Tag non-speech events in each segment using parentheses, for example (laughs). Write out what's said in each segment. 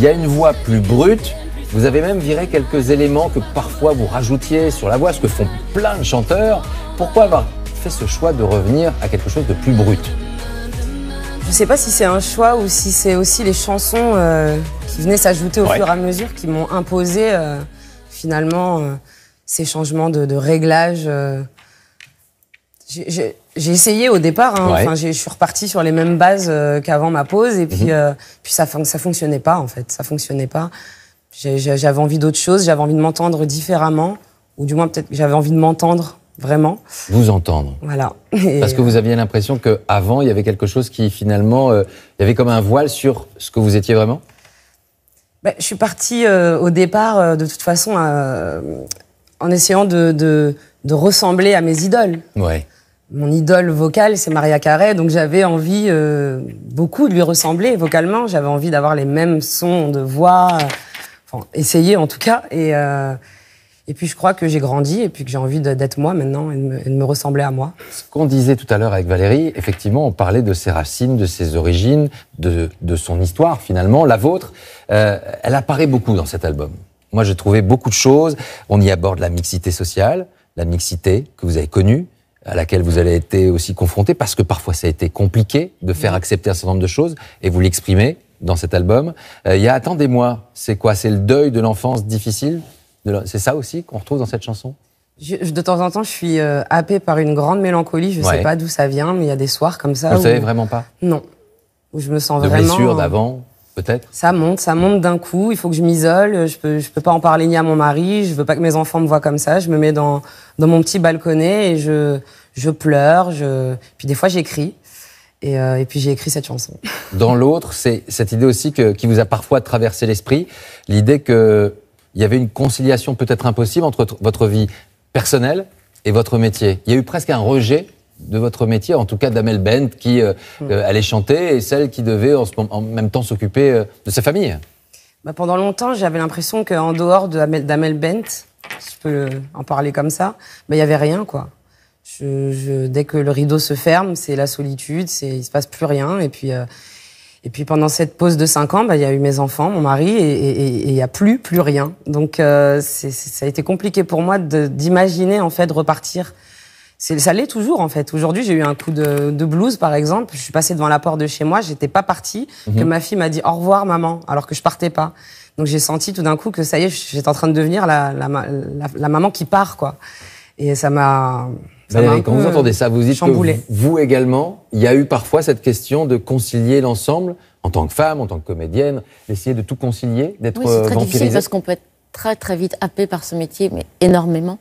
Il y a une voix plus brute. Vous avez même viré quelques éléments que parfois vous rajoutiez sur la voix, ce que font plein de chanteurs. Pourquoi avoir fait ce choix de revenir à quelque chose de plus brut je ne sais pas si c'est un choix ou si c'est aussi les chansons euh, qui venaient s'ajouter au fur et à mesure qui m'ont imposé euh, finalement euh, ces changements de, de réglage. J'ai essayé au départ. Hein. je suis repartie sur les mêmes bases euh, qu'avant ma pause, et puis, mhm. euh, puis ça, ça fonctionnait pas en fait. Ça fonctionnait pas. J'avais envie d'autre chose. J'avais envie de m'entendre différemment, ou du moins peut-être j'avais envie de m'entendre vraiment. Vous entendre. Voilà. (laughs) Parce que vous aviez l'impression que avant il y avait quelque chose qui finalement, euh, il y avait comme un voile sur ce que vous étiez vraiment. Ben, je suis partie au départ de toute façon en essayant de, de, ressembler à mes idoles. Ouais mon idole vocale, c'est Maria Carey, donc j'avais envie euh, beaucoup de lui ressembler vocalement. J'avais envie d'avoir les mêmes sons de voix, enfin essayer en tout cas. Et euh, puis je crois que j'ai grandi et puis que j'ai envie d'être moi maintenant et de, me, ressembler à moi. Ce qu'on disait tout à l'heure avec Valérie, effectivement, on parlait de ses racines, de ses origines, de, son histoire finalement, la vôtre. Euh, elle apparaît beaucoup dans cet album. Moi, j'ai trouvé beaucoup de choses. On y aborde la mixité sociale, la mixité que vous avez connue, à laquelle vous avez été aussi confronté, parce que parfois ça a été compliqué de faire accepter un certain nombre de choses, et vous l'exprimez dans cet album. Euh, il y a Attendez-moi, c'est quoi C'est le deuil de l'enfance difficile C'est ça aussi qu'on retrouve dans cette chanson de temps en temps, je suis euh, happée par une grande mélancolie. Je ne sais pas d'où ça vient, mais il y a des soirs comme ça. Vous ne savez vraiment pas Non. Où je me sens vraiment. De sûr d'avant ça monte, ça monte d'un coup. Il faut que je m'isole. Je peux, je peux pas en parler ni à mon mari. Je veux pas que mes enfants me voient comme ça. Je me mets dans, dans mon petit balconnet et je, je pleure. Je... Puis des fois, j'écris. Et, euh, puis j'ai écrit cette chanson. Dans l'autre, c'est cette idée aussi que, qui vous a parfois traversé l'esprit, l'idée qu'il y avait une conciliation peut-être impossible entre votre vie personnelle et votre métier. Il y a eu presque un rejet de votre métier, en tout cas d'Amel Bent, qui euh, hmm. euh, allait chanter, et celle qui devait en, même temps s'occuper euh, de sa famille bah, Pendant longtemps, j'avais l'impression qu'en dehors d'Amel Bent, si je peux en parler comme ça, bah, il y n'y avait rien, quoi. dès que le rideau se ferme, c'est la solitude, c'est il se passe plus rien. Et puis, et puis pendant cette pause de 5 ans, bah, il y a eu mes enfants, mon mari, et il n'y a plus, plus rien. Donc ça a été compliqué pour moi d'imaginer en fait repartir ça l'est toujours en fait. Aujourd'hui, j'ai eu un coup de, de blues par exemple. Je suis passée devant la porte de chez moi, j'étais pas partie, mhm. que ma fille m'a dit au revoir maman, alors que je partais pas. Donc j'ai senti tout d'un coup que ça y est, j'étais en train de devenir la, maman qui part quoi. Et ça m'a. Valérie, quand vous entendez ça, vous dites que vous, également, il y a eu parfois cette question de concilier l'ensemble en tant que femme, en tant que comédienne, d'essayer de tout concilier, d'être oui, c'est euh, très difficile parce qu'on peut être très très vite happé par ce métier, mais énormément.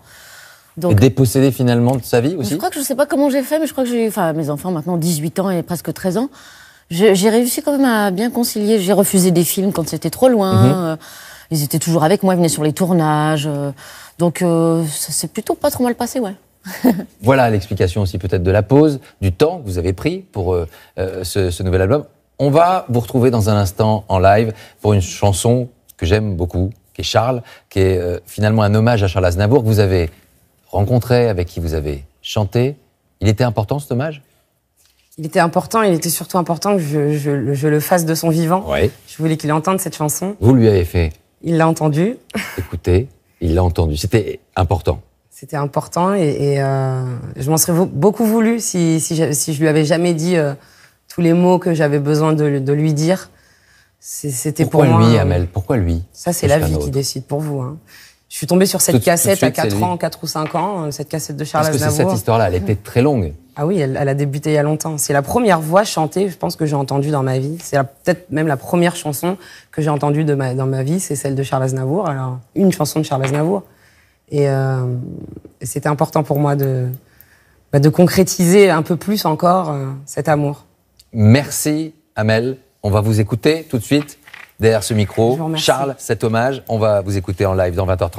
Donc, dépossédé finalement de sa vie aussi Je crois que je ne sais pas comment j'ai fait, mais je crois que j'ai. Enfin, mes enfants maintenant 18 ans et presque 13 ans. J'ai réussi quand même à bien concilier. J'ai refusé des films quand c'était trop loin. Mhm. Euh, ils étaient toujours avec moi, ils venaient sur les tournages. Euh, donc euh, ça s'est plutôt pas trop mal passé, ouais. (laughs) voilà l'explication aussi peut-être de la pause, du temps que vous avez pris pour euh, ce, nouvel album. On va vous retrouver dans un instant en live pour une chanson que j'aime beaucoup, qui est Charles, qui est finalement un hommage à Charles Aznavour que vous avez rencontré, avec qui vous avez chanté. Il était important ce hommage Il était important, il était surtout important que je, le fasse de son vivant. Je voulais qu'il entende cette chanson. Vous lui avez fait Il l'a entendu. (laughs) Écoutez, il l'a entendu. C'était important. C'était important et, euh, je m'en serais beaucoup voulu si, je, lui avais jamais dit euh, tous les mots que j'avais besoin de, lui dire. C'était pour moi. Euh, Pourquoi lui, Amel Pourquoi lui Ça, c'est la vie qui décide pour vous. Hein. Je suis tombé sur cette cassette à 4 ans, 4 ou 5 ans, euh, cette cassette de Charles Aznavour. Parce que cette histoire-là, elle était très longue. Ah oui, elle, a débuté il y a longtemps. C'est la première voix chantée, je pense, que j'ai entendue dans ma vie. C'est peut-être même la première chanson que j'ai entendue dans ma vie, c'est celle de Charles Aznavour. Alors, une chanson de Charles Aznavour. Et euh, c'était important pour moi bah, de, concrétiser un peu plus encore euh, cet amour. Merci, Amel. On va vous écouter tout de suite derrière ce micro. Charles, cet hommage, on va vous écouter en live dans 20h30.